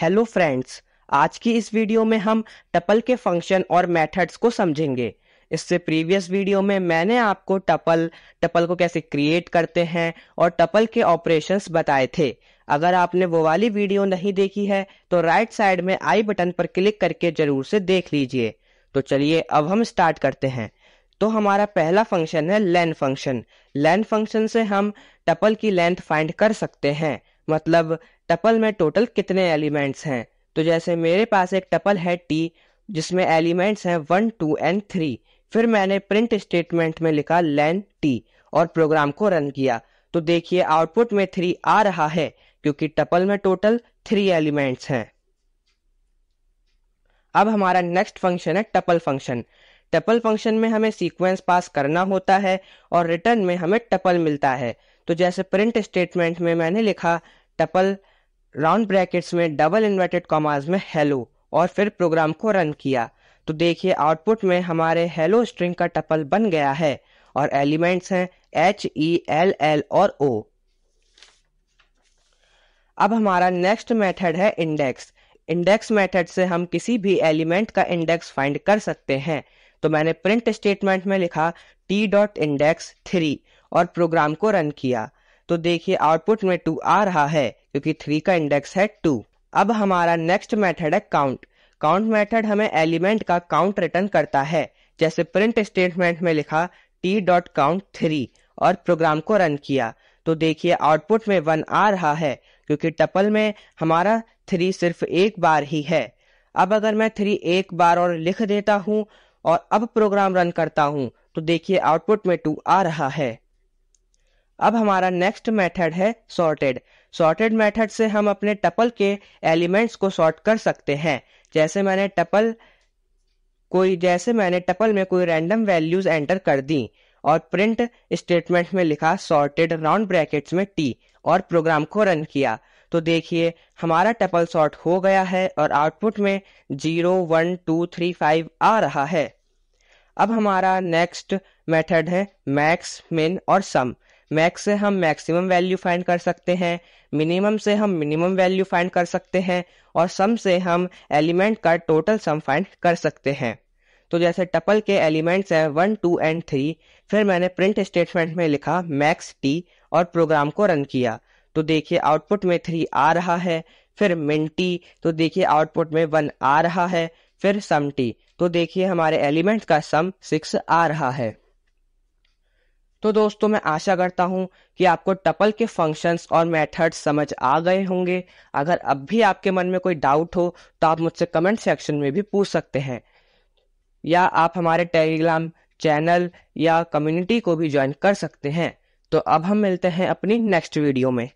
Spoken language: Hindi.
हेलो फ्रेंड्स आज की इस वीडियो में हम टपल के फंक्शन और मेथड्स को समझेंगे इससे प्रीवियस वीडियो में मैंने आपको टपल टपल को कैसे क्रिएट करते हैं और टपल के ऑपरेशंस बताए थे अगर आपने वो वाली वीडियो नहीं देखी है तो राइट साइड में आई बटन पर क्लिक करके जरूर से देख लीजिए तो चलिए अब हम स्टार्ट करते हैं तो हमारा पहला फंक्शन है लेन फंक्शन लेन फंक्शन से हम टपल की लेंथ फाइंड कर सकते हैं मतलब टपल में टोटल कितने एलिमेंट्स हैं तो जैसे मेरे पास एक टपल है टी जिसमें एलिमेंट्स हैं वन टू एंड थ्री फिर मैंने प्रिंट स्टेटमेंट में लिखा लेन टी और प्रोग्राम को रन किया तो देखिए आउटपुट में थ्री आ रहा है क्योंकि टपल में टोटल थ्री एलिमेंट्स हैं अब हमारा नेक्स्ट फंक्शन है टपल फंक्शन टपल फंक्शन में हमें सीक्वेंस पास करना होता है और रिटर्न में हमें टपल मिलता है तो जैसे प्रिंट स्टेटमेंट में मैंने लिखा टपल राउंड ब्रैकेट्स में डबल इन्वर्टेड कॉमाज में हेलो और फिर प्रोग्राम को रन किया तो देखिए आउटपुट में हमारे हेलो स्ट्रिंग का टपल बन गया है और एलिमेंट्स हैं एच ई एल एल और ओ अब हमारा नेक्स्ट मेथड है इंडेक्स इंडेक्स मेथड से हम किसी भी एलिमेंट का इंडेक्स फाइंड कर सकते हैं तो मैंने प्रिंट स्टेटमेंट में लिखा टी डॉट इंडेक्स थ्री और प्रोग्राम को रन किया तो देखिए आउटपुट में टू आ रहा है क्योंकि थ्री का इंडेक्स है टू अब हमारा नेक्स्ट मेथड है काउंट काउंट मेथड हमें एलिमेंट का काउंट रिटर्न करता है जैसे प्रिंट स्टेटमेंट में लिखा टी डॉट काउंट थ्री और प्रोग्राम को रन किया तो देखिए आउटपुट में वन आ रहा है क्योंकि टपल में हमारा थ्री सिर्फ एक बार ही है अब अगर मैं थ्री एक बार और लिख देता हूँ और अब प्रोग्राम रन करता हूँ तो देखिए आउटपुट में टू आ रहा है अब हमारा नेक्स्ट मेथड है सॉर्टेड सॉर्टेड मेथड से हम अपने टपल के एलिमेंट्स को सॉर्ट कर सकते हैं जैसे मैंने टपल कोई जैसे मैंने टपल में कोई रैंडम वैल्यूज एंटर कर दी और प्रिंट स्टेटमेंट में लिखा सॉर्टेड राउंड ब्रैकेट्स में टी और प्रोग्राम को रन किया तो देखिए हमारा टपल सॉर्ट हो गया है और आउटपुट में zero one two three five आ रहा है अब हमारा नेक्स्ट मेथड है मैक्स मिन और सम मैक्स से हम मैक्सिमम वैल्यू फाइंड कर सकते हैं मिनिमम से हम मिनिमम वैल्यू फाइंड कर सकते हैं और सम से हम एलिमेंट का टोटल सम फाइंड कर सकते हैं तो जैसे टपल के एलिमेंट्स हैं वन टू एंड थ्री फिर मैंने प्रिंट स्टेटमेंट में लिखा मैक्स टी और प्रोग्राम को रन किया तो देखिए आउटपुट में थ्री आ रहा है फिर मिन टी तो देखिए आउटपुट में वन आ रहा है फिर सम टी तो देखिए हमारे एलिमेंट्स का सम सिक्स आ रहा है तो दोस्तों मैं आशा करता हूँ कि आपको टपल के फंक्शंस और मेथड्स समझ आ गए होंगे अगर अब भी आपके मन में कोई डाउट हो तो आप मुझसे कमेंट सेक्शन में भी पूछ सकते हैं या आप हमारे टेलीग्राम चैनल या कम्युनिटी को भी ज्वाइन कर सकते हैं तो अब हम मिलते हैं अपनी नेक्स्ट वीडियो में